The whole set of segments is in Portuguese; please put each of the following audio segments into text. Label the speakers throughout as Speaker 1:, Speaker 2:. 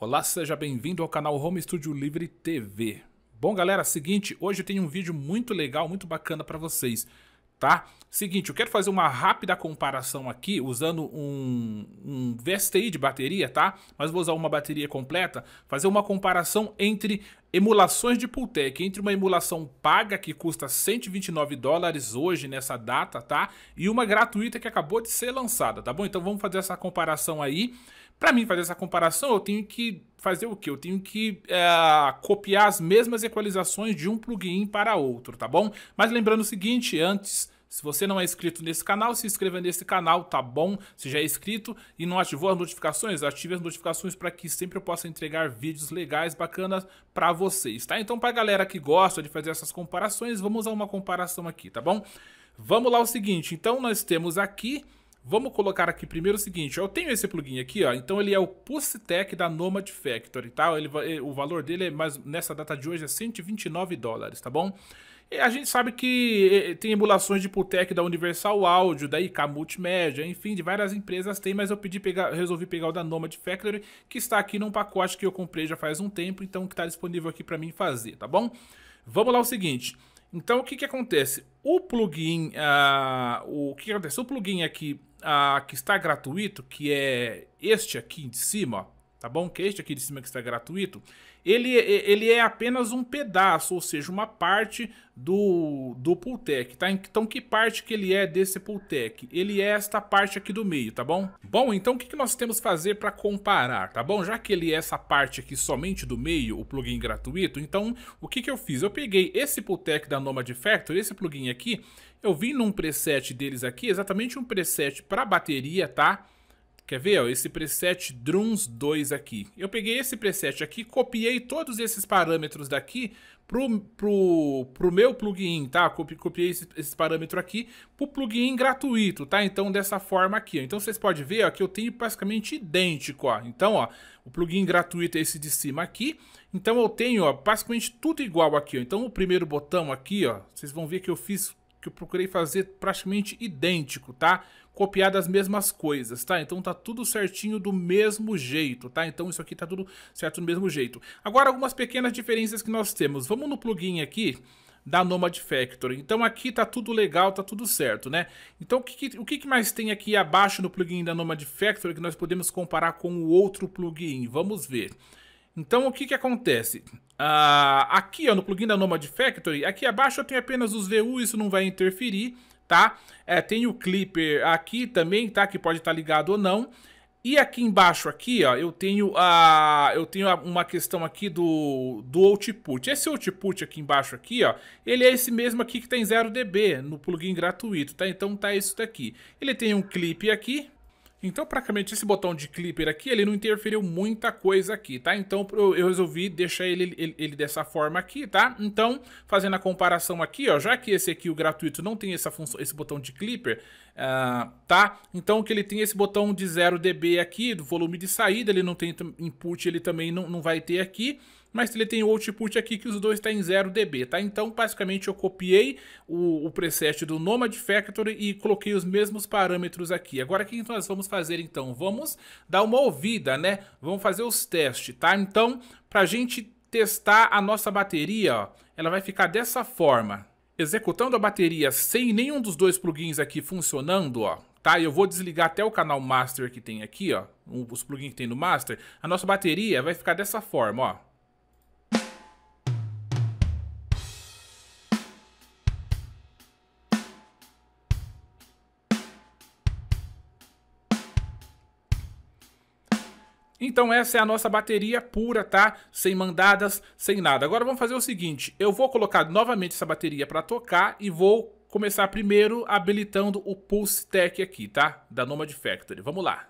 Speaker 1: Olá, seja bem-vindo ao canal Home Studio Livre TV. Bom, galera, seguinte, hoje eu tenho um vídeo muito legal, muito bacana para vocês, tá? Seguinte, eu quero fazer uma rápida comparação aqui usando um, um VSTI de bateria, tá? Mas vou usar uma bateria completa, fazer uma comparação entre Emulações de Pultec, entre uma emulação paga que custa 129 dólares hoje nessa data, tá? E uma gratuita que acabou de ser lançada, tá bom? Então vamos fazer essa comparação aí. Para mim fazer essa comparação, eu tenho que fazer o que? Eu tenho que é, copiar as mesmas equalizações de um plugin para outro, tá bom? Mas lembrando o seguinte, antes se você não é inscrito nesse canal, se inscreva nesse canal, tá bom? Se já é inscrito e não ativou as notificações, ative as notificações para que sempre eu possa entregar vídeos legais, bacanas para vocês, tá? Então, para a galera que gosta de fazer essas comparações, vamos a uma comparação aqui, tá bom? Vamos lá o seguinte, então nós temos aqui Vamos colocar aqui primeiro o seguinte, eu tenho esse plugin aqui, ó, então ele é o Pussytech da Nomad Factory, tá? Ele, eh, o valor dele é mais, nessa data de hoje é 129 dólares, tá bom? a gente sabe que eh, eh, tem emulações de Putec da Universal Audio, da IK Multimédia, enfim, de várias empresas tem, mas eu pedi pegar, resolvi pegar o da Nomad Factory, que está aqui num pacote que eu comprei já faz um tempo, então que está disponível aqui para mim fazer, tá bom? Vamos lá o seguinte. Então o que, que acontece? O plugin, ah, o que, que, acontece? O plugin aqui ah, que está gratuito, que é este aqui de cima, ó, tá bom? Que é este aqui de cima que está gratuito, ele, ele é apenas um pedaço, ou seja, uma parte do, do Pultec, tá? Então que parte que ele é desse Pultec? Ele é esta parte aqui do meio, tá bom? Bom, então o que, que nós temos que fazer para comparar, tá bom? Já que ele é essa parte aqui somente do meio, o plugin gratuito, então o que, que eu fiz? Eu peguei esse Pultec da Nomad Factor, esse plugin aqui, eu vim num preset deles aqui, exatamente um preset para bateria, Tá? Quer ver, ó, esse preset drums 2 aqui. Eu peguei esse preset aqui, copiei todos esses parâmetros daqui pro, pro, pro meu plugin, tá? Copiei esse, esse parâmetro aqui pro plugin gratuito, tá? Então, dessa forma aqui, ó. Então, vocês podem ver, ó, que eu tenho basicamente idêntico, ó. Então, ó, o plugin gratuito é esse de cima aqui. Então, eu tenho, ó, basicamente tudo igual aqui, ó. Então, o primeiro botão aqui, ó, vocês vão ver que eu fiz que eu procurei fazer praticamente idêntico, tá? Copiar das mesmas coisas, tá? Então tá tudo certinho do mesmo jeito, tá? Então isso aqui tá tudo certo do mesmo jeito. Agora algumas pequenas diferenças que nós temos. Vamos no plugin aqui da Nomad Factory. Então aqui tá tudo legal, tá tudo certo, né? Então o que, o que mais tem aqui abaixo no plugin da Nomad Factory que nós podemos comparar com o outro plugin? Vamos ver. Então o que, que acontece? Uh, aqui ó, no plugin da Nomad Factory, aqui abaixo eu tenho apenas os VU, isso não vai interferir, tá? É, tem o Clipper aqui também, tá? Que pode estar tá ligado ou não. E aqui embaixo aqui, ó, eu tenho a ah, eu tenho uma questão aqui do do output. Esse output aqui embaixo aqui, ó, ele é esse mesmo aqui que tem tá 0 dB no plugin gratuito, tá? Então tá isso daqui. Ele tem um clipe aqui, então, praticamente, esse botão de clipper aqui, ele não interferiu muita coisa aqui, tá? Então, eu resolvi deixar ele, ele, ele, dessa forma aqui, tá? Então, fazendo a comparação aqui, ó, já que esse aqui, o gratuito, não tem essa função, esse botão de clipper, uh, tá? Então, que ele tem esse botão de 0 dB aqui, do volume de saída, ele não tem input, ele também não, não vai ter aqui mas ele tem o output aqui que os dois está em 0 dB, tá? Então, basicamente, eu copiei o, o preset do Nomad Factory e coloquei os mesmos parâmetros aqui. Agora, o que nós vamos fazer, então? Vamos dar uma ouvida, né? Vamos fazer os testes, tá? Então, para a gente testar a nossa bateria, ó, ela vai ficar dessa forma. Executando a bateria sem nenhum dos dois plugins aqui funcionando, ó, tá? Eu vou desligar até o canal master que tem aqui, ó, os plugins que tem no master. A nossa bateria vai ficar dessa forma, ó. Então essa é a nossa bateria pura, tá? Sem mandadas, sem nada. Agora vamos fazer o seguinte, eu vou colocar novamente essa bateria para tocar e vou começar primeiro habilitando o Pulse Tech aqui, tá? Da Nomad Factory. Vamos lá.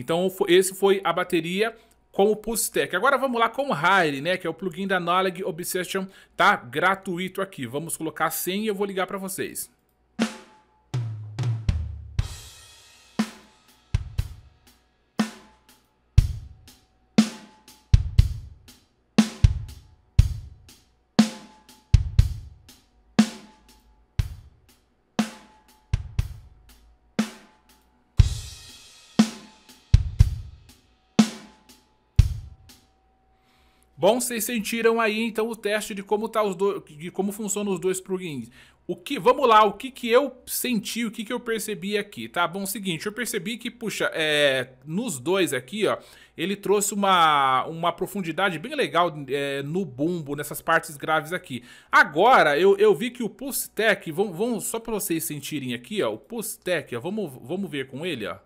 Speaker 1: Então esse foi a bateria com o Pustec. Agora vamos lá com o Hire, né, que é o plugin da Analog Obsession, tá gratuito aqui. Vamos colocar 100 e eu vou ligar para vocês. Bom, vocês sentiram aí então o teste de como tá os dois, de como funcionam os dois plugins. O que, vamos lá, o que que eu senti, o que que eu percebi aqui, tá? Bom, seguinte, eu percebi que, puxa, é, nos dois aqui, ó, ele trouxe uma, uma profundidade bem legal é, no bumbo, nessas partes graves aqui. Agora, eu, eu vi que o Pulse Tech, vamos, vamos, só para vocês sentirem aqui, ó, o Pulse Tech, ó, vamos, vamos ver com ele, ó.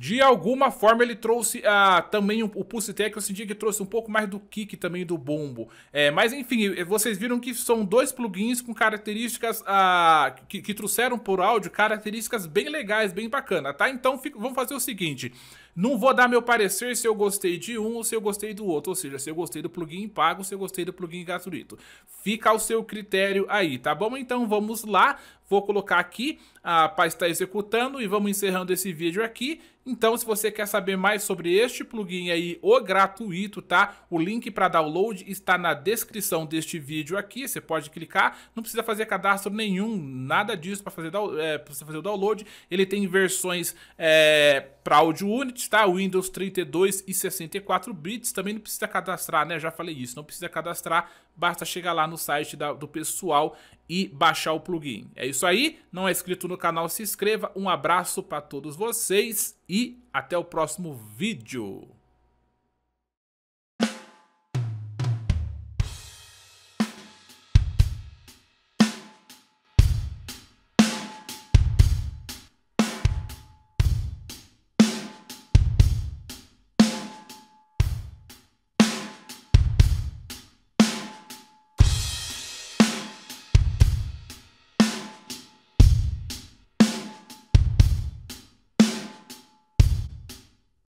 Speaker 1: De alguma forma ele trouxe ah, também um, o Pulse Tech, eu senti que trouxe um pouco mais do kick também do bombo. É, mas enfim, eh, vocês viram que são dois plugins com características ah, que, que, trouxeram por áudio características bem legais, bem bacana, tá? Então fico, vamos fazer o seguinte, não vou dar meu parecer se eu gostei de um ou se eu gostei do outro, ou seja, se eu gostei do plugin pago, se eu gostei do plugin gratuito. Fica ao seu critério aí, tá bom? Então vamos lá, vou colocar aqui a para estar tá executando e vamos encerrando esse vídeo aqui. Então, se você quer saber mais sobre este plugin aí, o gratuito, tá? O link para download está na descrição deste vídeo aqui, você pode clicar, não precisa fazer cadastro nenhum, nada disso para fazer, é, fazer o download. Ele tem versões é, eh, para audio unit bits, tá? Windows 32 e 64 bits. Também não precisa cadastrar, né? Já falei isso, não precisa cadastrar. Basta chegar lá no site da, do pessoal e baixar o plugin. É isso aí. Não é inscrito no canal, se inscreva. Um abraço para todos vocês e até o próximo vídeo.